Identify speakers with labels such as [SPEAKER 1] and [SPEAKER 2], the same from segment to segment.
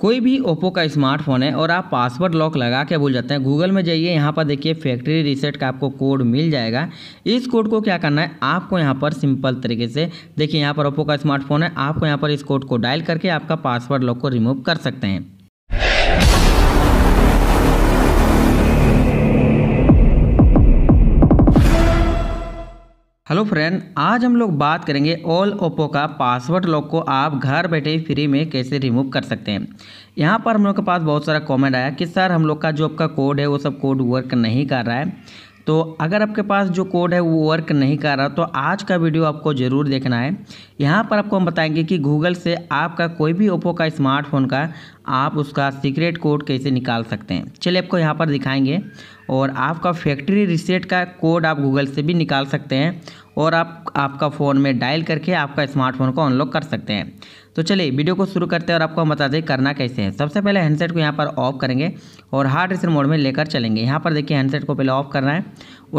[SPEAKER 1] कोई भी ओप्पो का स्मार्टफोन है और आप पासवर्ड लॉक लगा के भूल जाते हैं गूगल में जाइए यहाँ पर देखिए फैक्ट्री रिसेट का आपको कोड मिल जाएगा इस कोड को क्या करना है आपको यहाँ पर सिंपल तरीके से देखिए यहाँ पर ओप्पो का स्मार्टफोन है आपको यहाँ पर इस कोड को डायल करके आपका पासवर्ड लॉक को रिमूव कर सकते हैं फ्रेंड आज हम लोग बात करेंगे ऑल ओप्पो का पासवर्ड लॉक को आप घर बैठे फ्री में कैसे रिमूव कर सकते हैं यहाँ पर हम लोग के पास बहुत सारा कमेंट आया कि सर हम लोग का जो आपका कोड है वो सब कोड वर्क नहीं कर रहा है तो अगर आपके पास जो कोड है वो वर्क नहीं कर रहा तो आज का वीडियो आपको ज़रूर देखना है यहाँ पर आपको हम बताएंगे कि गूगल से आपका कोई भी ओप्पो का स्मार्टफोन का आप उसका सीक्रेट कोड कैसे निकाल सकते हैं चलिए आपको यहाँ पर दिखाएंगे और आपका फैक्ट्री रिसेट का कोड आप गूगल से भी निकाल सकते हैं और आप आपका फ़ोन में डायल करके आपका स्मार्टफोन को अनलॉक कर सकते हैं तो चलिए वीडियो को शुरू करते हैं और आपको हम बता दें करना कैसे है सबसे पहले हैंडसेट को यहाँ पर ऑफ करेंगे और हार्ड रिसेट मोड में लेकर चलेंगे यहाँ पर देखिए हैंडसेट को पहले ऑफ करना है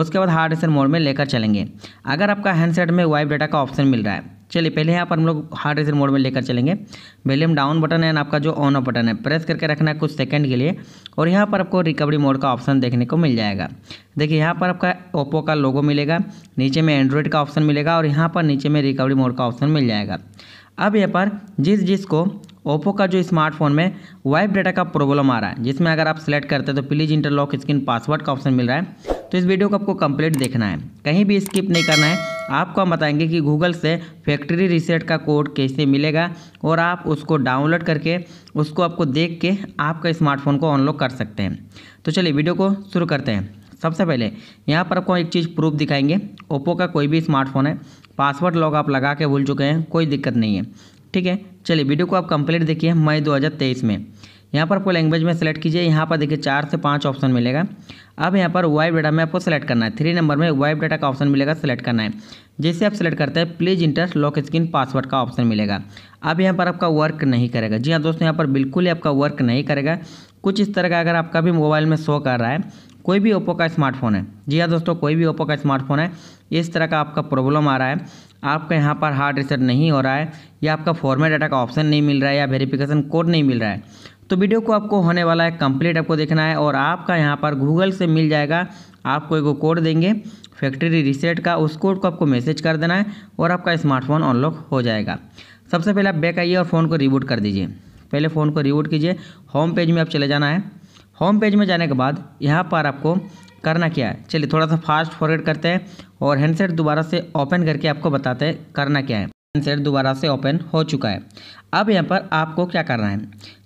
[SPEAKER 1] उसके बाद हार्ड रिसेट मोड में लेकर चलेंगे अगर आपका हैंडसेट में वाइब डाटा का ऑप्शन मिल रहा है चलिए पहले यहाँ पर हम लोग हार्ड रेसर मोड में लेकर चलेंगे हम डाउन बटन है आपका जो ऑन ऑफ बटन है प्रेस करके रखना है कुछ सेकंड के लिए और यहाँ पर आपको रिकवरी मोड का ऑप्शन देखने को मिल जाएगा देखिए यहाँ पर आपका ओप्पो का लोगो मिलेगा नीचे में एंड्रॉयड का ऑप्शन मिलेगा और यहाँ पर नीचे में रिकवरी मोड का ऑप्शन मिल जाएगा अब यहाँ पर जिस जिसको ओप्पो का जो स्मार्टफोन में वाइप डाटा का प्रॉब्लम आ रहा है जिसमें अगर आप सेलेक्ट करते हैं तो प्लीज़ इंटरलॉक स्क्रीन पासवर्ड का ऑप्शन मिल रहा है तो इस वीडियो को आपको कंप्लीट देखना है कहीं भी स्किप नहीं करना है आपको हम बताएंगे कि गूगल से फैक्ट्री रिसेट का कोड कैसे मिलेगा और आप उसको डाउनलोड करके उसको आपको देख के आपका स्मार्टफोन को अनलॉक कर सकते हैं तो चलिए वीडियो को शुरू करते हैं सबसे पहले यहाँ पर आपको एक चीज़ प्रूफ दिखाएंगे ओप्पो का कोई भी स्मार्टफोन है पासवर्ड लॉग आप लगा के भूल चुके हैं कोई दिक्कत नहीं है ठीक है चलिए वीडियो को आप कंप्लीट देखिए मई 2023 में यहाँ पर आपको लैंग्वेज में सेलेक्ट कीजिए यहाँ पर देखिए चार से पाँच ऑप्शन मिलेगा अब यहाँ पर वाइब डाटा में आपको सेलेक्ट करना है थ्री नंबर में वाइब डाटा का ऑप्शन मिलेगा सेलेक्ट करना है जैसे आप सेलेक्ट करते हैं please enter lock screen password का ऑप्शन मिलेगा अब यहाँ पर आपका वर्क नहीं करेगा जी हाँ दोस्तों यहाँ पर बिल्कुल ही आपका वर्क नहीं करेगा कुछ इस तरह का अगर आपका भी मोबाइल में शो कर रहा है कोई भी ओप्पो का स्मार्टफोन है जी हाँ दोस्तों कोई भी ओप्पो का स्मार्टफोन है इस तरह का आपका प्रॉब्लम आ रहा है आपका यहाँ पर हार्ड रिसेट नहीं हो रहा है या आपका फॉर्मेट डाटा का ऑप्शन नहीं मिल रहा है या वेरिफिकेशन कोड नहीं मिल रहा है तो वीडियो को आपको होने वाला है कंप्लीट आपको देखना है और आपका यहाँ पर गूगल से मिल जाएगा आपको एक कोड देंगे फैक्ट्री रिसेट का उस कोड को आपको मैसेज कर देना है और आपका स्मार्टफोन अनलॉक हो जाएगा सबसे पहले आप बैक आइए और फ़ोन को रिबूट कर दीजिए पहले फ़ोन को रिबूट कीजिए होम पेज में आप चले जाना है होम पेज में जाने के बाद यहाँ पर आपको करना क्या है चलिए थोड़ा सा फास्ट फॉरवर्ड करते हैं और हैंडसेट दोबारा से ओपन करके आपको बताते हैं करना क्या है हैंडसेट दोबारा से ओपन हो चुका है अब यहाँ पर आपको क्या करना है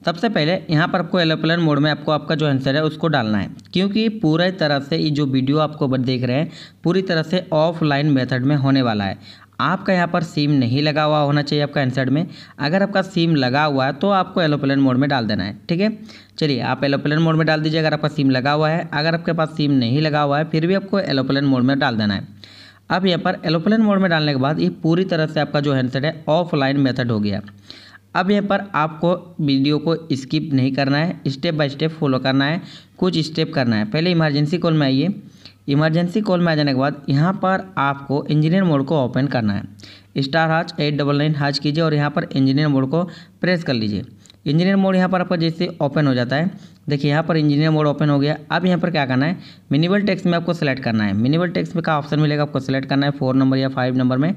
[SPEAKER 1] सबसे पहले यहाँ पर आपको एलोप्लेन मोड में आपको आपका जो आंसर है उसको डालना है क्योंकि पूरे तरह से ये जो वीडियो आपको देख रहे हैं पूरी तरह से ऑफलाइन मेथड में होने वाला है आपका यहाँ पर सिम नहीं लगा हुआ होना चाहिए आपका आंसर में अगर आपका सिम लगा हुआ है तो आपको एलोप्लेन मोड में डाल देना है ठीक है चलिए आप एलोप्लेन मोड में डाल दीजिए अगर आपका सिम लगा हुआ है अगर आपके पास सिम नहीं लगा हुआ है फिर भी आपको एलोप्लेन मोड में डाल देना है अब यहाँ पर एलोप्लेन मोड में डालने के बाद ये पूरी तरह से आपका जो हैंडसेट है ऑफलाइन मेथड हो गया अब यहाँ पर आपको वीडियो को स्किप नहीं करना है स्टेप बाय स्टेप फॉलो करना है कुछ स्टेप करना है पहले इमरजेंसी कॉल में आइए इमरजेंसी कॉल में आ जाने के बाद यहाँ पर आपको इंजीनियर मोड को ओपन करना है स्टार हाच एट डबल नाइन हाच कीजिए और यहाँ पर इंजीनियर मोड को प्रेस कर लीजिए इंजीनियर मोड यहाँ पर आपका जैसे ओपन हो जाता है देखिए यहाँ पर इंजीनियर मोड ओपन हो गया अब यहाँ पर क्या करना है मिनिमल टैक्स में आपको सेलेक्ट करना है मिनिमल टैक्स में का ऑप्शन मिलेगा आपको सेलेक्ट करना है फोर नंबर या फाइव नंबर में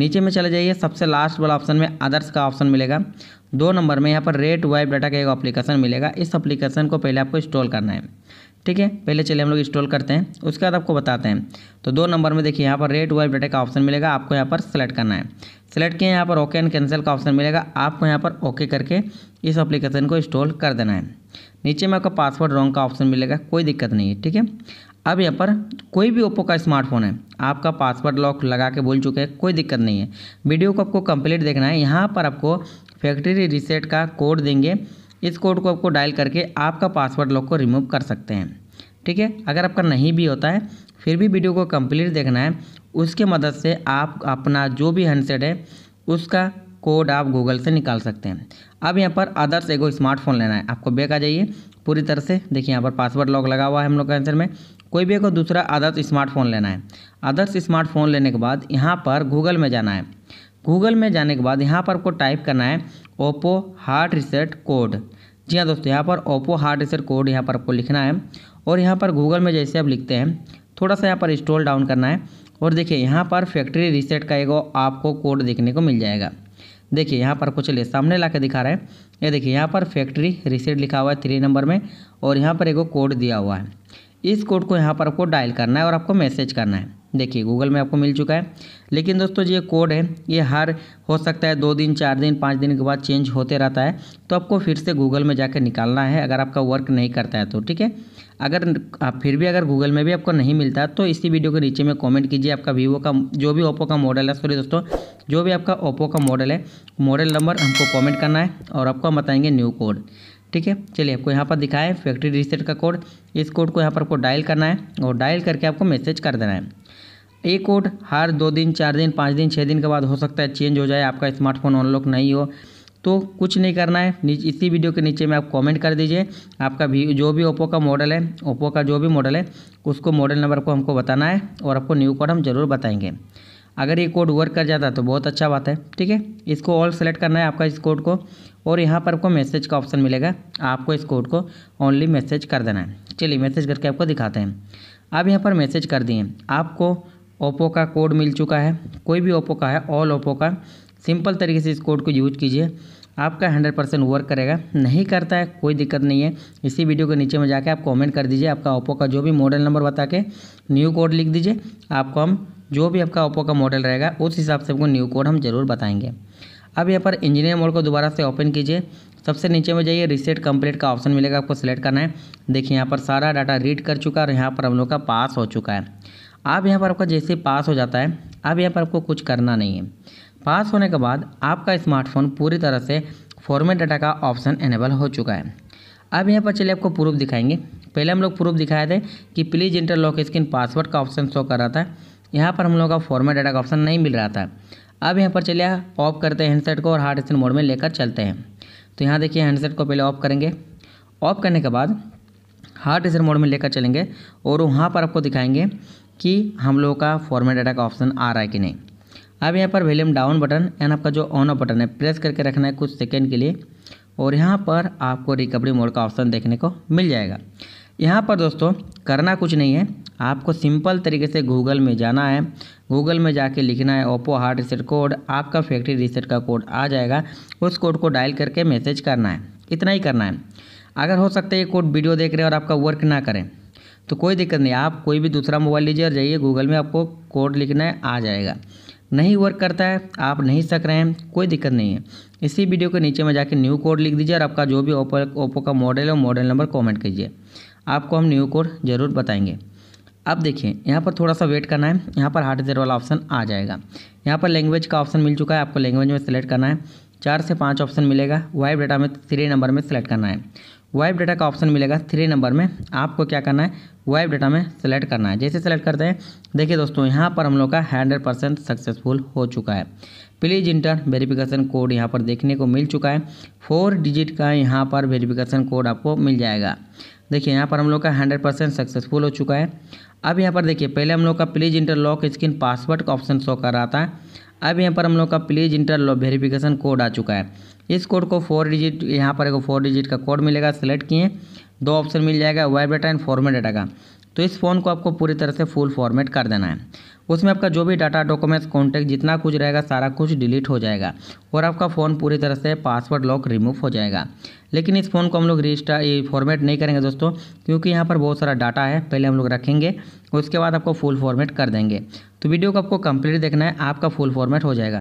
[SPEAKER 1] नीचे में चले जाइए सबसे लास्ट वाला ऑप्शन में अदर्स का ऑप्शन मिलेगा दो नंबर में यहाँ पर रेट वाइब डाटा का एक अप्लीकेशन मिलेगा इस अप्लीकेशन को पहले आपको इंस्टॉल करना है ठीक है पहले चलिए हम लोग इंस्टॉल करते हैं उसके बाद आपको बताते हैं तो दो नंबर में देखिए यहाँ पर रेट वाइब डाटा का ऑप्शन मिलेगा आपको यहाँ पर सेलेक्ट करना है सेलेक्ट किए यहाँ पर ओके एंड कैंसिल का ऑप्शन मिलेगा आपको यहाँ पर ओके करके इस अप्लीकेशन को इंस्टॉल कर देना है नीचे में आपका पासवर्ड रॉन्ग का ऑप्शन मिलेगा कोई दिक्कत नहीं है ठीक है अब यहाँ पर कोई भी ओप्पो का स्मार्टफोन है आपका पासवर्ड लॉक लगा के बोल चुके हैं कोई दिक्कत नहीं है वीडियो को आपको कंप्लीट देखना है यहाँ पर आपको फैक्ट्री रिसेट का कोड देंगे इस कोड को आपको डायल करके आपका पासवर्ड लॉक को रिमूव कर सकते हैं ठीक है अगर आपका नहीं भी होता है फिर भी वीडियो को कम्प्लीट देखना है उसके मदद से आप अपना जो भी हैंडसेट है उसका कोड आप गूगल से निकाल सकते हैं अब यहाँ पर अदर्स एगो स्मार्टफोन लेना है आपको बेक आ जाइए पूरी तरह से देखिए यहाँ पर पासवर्ड लॉक लगा हुआ है हम लोग का आंसर में कोई भी एक दूसरा आदर्श स्मार्टफोन लेना है आदर्श स्मार्टफोन लेने के बाद यहाँ पर गूगल में जाना है गूगल में जाने के बाद यहाँ पर आपको टाइप करना है ओप्पो हार्ट रिसेट कोड जी हाँ दोस्तों यहाँ पर ओप्पो हार्ट रिसेट कोड यहाँ पर आपको लिखना है और यहाँ पर गूगल में जैसे आप लिखते हैं थोड़ा सा यहाँ पर इंस्टॉल डाउन करना है और देखिए यहाँ पर फैक्ट्री रिसेट का एक आपको कोड देखने को मिल जाएगा देखिए यहाँ पर कुछ ले सामने ला के दिखा रहे हैं ये यह देखिए यहाँ पर फैक्ट्री रिसेट लिखा हुआ है थ्री नंबर में और यहाँ पर एगो कोड दिया हुआ है इस कोड को यहाँ पर आपको डायल करना है और आपको मैसेज करना है देखिए गूगल में आपको मिल चुका है लेकिन दोस्तों ये कोड है ये हर हो सकता है दो दिन चार दिन पाँच दिन के बाद चेंज होते रहता है तो आपको फिर से गूगल में जाकर निकालना है अगर आपका वर्क नहीं करता है तो ठीक है अगर आप फिर भी अगर गूगल में भी आपको नहीं मिलता तो इसी वीडियो के नीचे में कॉमेंट कीजिए आपका वीवो का जो भी ओप्पो का मॉडल है सॉरी दोस्तों जो भी आपका ओप्पो का मॉडल है मॉडल नंबर हमको कॉमेंट करना है और आपको हम बताएंगे न्यू कोड ठीक है चलिए आपको यहाँ पर दिखाएं फैक्ट्री रीसेट का कोड इस कोड को यहाँ पर आपको डायल करना है और डायल करके आपको मैसेज कर देना है ये कोड हर दो दिन चार दिन पाँच दिन छः दिन के बाद हो सकता है चेंज हो जाए आपका स्मार्टफोन अनलॉक नहीं हो तो कुछ नहीं करना है इसी वीडियो के नीचे में आप कमेंट कर दीजिए आपका भी जो भी ओप्पो का मॉडल है ओप्पो का जो भी मॉडल है उसको मॉडल नंबर को हमको बताना है और आपको न्यू कोड हम ज़रूर बताएंगे अगर ये कोड वर्क कर जाता तो बहुत अच्छा बात है ठीक है इसको ऑल सेलेक्ट करना है आपका इस कोड को और यहाँ पर आपको मैसेज का ऑप्शन मिलेगा आपको इस कोड को ओनली मैसेज कर देना है चलिए मैसेज करके आपको दिखाते हैं आप यहाँ पर मैसेज कर दिए आपको ओप्पो का कोड मिल चुका है कोई भी ओप्पो का है ऑल ओप्पो का सिंपल तरीके से इस कोड को यूज कीजिए आपका हंड्रेड परसेंट वर्क करेगा नहीं करता है कोई दिक्कत नहीं है इसी वीडियो के नीचे में जाके आप कमेंट कर दीजिए आपका ओप्पो का जो भी मॉडल नंबर बता के न्यू कोड लिख दीजिए आपको हम जो भी आपका ओप्पो का मॉडल रहेगा उस हिसाब से आपको न्यू कोड हम जरूर बताएंगे अब यहाँ पर इंजीनियर मोड को दोबारा से ओपन कीजिए सबसे नीचे में जाइए रिसेट कंप्लीट का ऑप्शन मिलेगा आपको सेलेक्ट करना है देखिए यहाँ पर सारा डाटा रीड कर चुका है और यहाँ पर हम लोग का पास हो चुका है अब यहाँ पर आपका जैसे पास हो जाता है अब यहाँ पर आपको कुछ करना नहीं है पास होने के बाद आपका स्मार्टफोन पूरी तरह से फॉर्मेट डाटा का ऑप्शन एनेबल हो चुका है अब यहाँ पर चलिए आपको प्रूफ दिखाएंगे पहले हम लोग प्रूफ दिखाए थे कि प्लीज़ इंटरलॉक स्क्रीन पासवर्ड का ऑप्शन शो कर रहा था यहाँ पर हम लोग का फॉर्मेट डाटा का ऑप्शन नहीं मिल रहा था अब यहाँ पर चलिए ऑफ करते हैं हैंडसेट को और हार्ड स्क्रीन मोड में लेकर चलते हैं तो यहाँ देखिए हैंडसेट को पहले ऑफ करेंगे ऑफ करने के बाद हार्ड स्टैंड मोड में लेकर चलेंगे और वहाँ पर आपको दिखाएंगे कि हम लोगों का फॉर्मेट डाटा का ऑप्शन आ रहा है कि नहीं अब यहाँ पर वैल्यूम डाउन बटन एंड आपका जो ऑन ऑफ बटन है प्रेस करके रखना है कुछ सेकेंड के लिए और यहाँ पर आपको रिकवरी मोड का ऑप्शन देखने को मिल जाएगा यहाँ पर दोस्तों करना कुछ नहीं है आपको सिंपल तरीके से गूगल में जाना है गूगल में जाके लिखना है ओप्पो हार्ट रिसेट कोड आपका फैक्ट्री रिसेट का कोड आ जाएगा उस कोड को डायल करके मैसेज करना है इतना ही करना है अगर हो सकता है ये कोड वीडियो देख रहे हैं और आपका वर्क ना करें तो कोई दिक्कत नहीं आप कोई भी दूसरा मोबाइल लीजिए और जाइए गूगल में आपको कोड लिखना है आ जाएगा नहीं वर्क करता है आप नहीं सक रहे हैं कोई दिक्कत नहीं है इसी वीडियो के नीचे में जाके न्यू कोड लिख दीजिए और आपका जो भी ओप्पो ओप्पो का मॉडल है मॉडल नंबर कमेंट कीजिए आपको हम न्यू कोड ज़रूर बताएंगे अब देखिए यहाँ पर थोड़ा सा वेट करना है यहाँ पर हार्ड देर वाला ऑप्शन आ जाएगा यहाँ पर लैंग्वेज का ऑप्शन मिल चुका है आपको लैंग्वेज में सेलेक्ट करना है चार से पाँच ऑप्शन मिलेगा वाइब डाटा में थ्री नंबर में सेलेक्ट करना है वाइब डाटा का ऑप्शन मिलेगा थ्री नंबर में आपको क्या करना है वाइब डाटा में सेलेक्ट करना है जैसे सेलेक्ट करते हैं देखिए दोस्तों यहाँ पर हम लोग का हंड्रेड परसेंट सक्सेसफुल हो चुका है प्लीज इंटर वेरिफिकेशन कोड यहाँ पर देखने को मिल चुका है फोर डिजिट का यहाँ पर वेरिफिकेशन कोड आपको मिल जाएगा देखिए यहाँ पर हम लोग का हंड्रेड परसेंट सक्सेसफुल हो चुका है अब यहाँ पर देखिए पहले हम लोग का please enter lock screen password का ऑप्शन शो कर रहा था अब यहाँ पर हम लोग का please enter lock verification code आ चुका है इस कोड को फोर डिजिट यहाँ पर एक फोर डिजिट का कोड मिलेगा सेलेक्ट किए दो ऑप्शन मिल जाएगा wipe data and format data का तो इस फ़ोन को आपको पूरी तरह से फुल फॉर्मेट कर देना है उसमें आपका जो भी डाटा डॉक्यूमेंट्स कॉन्टैक्ट जितना कुछ रहेगा सारा कुछ डिलीट हो जाएगा और आपका फ़ोन पूरी तरह से पासवर्ड लॉक रिमूव हो जाएगा लेकिन इस फ़ोन को हम लोग रजिस्टर ये फॉर्मेट नहीं करेंगे दोस्तों क्योंकि यहाँ पर बहुत सारा डाटा है पहले हम लोग रखेंगे उसके बाद आपको फुल फॉर्मेट कर देंगे तो वीडियो को आपको कंप्लीट देखना है आपका फुल फॉर्मेट हो जाएगा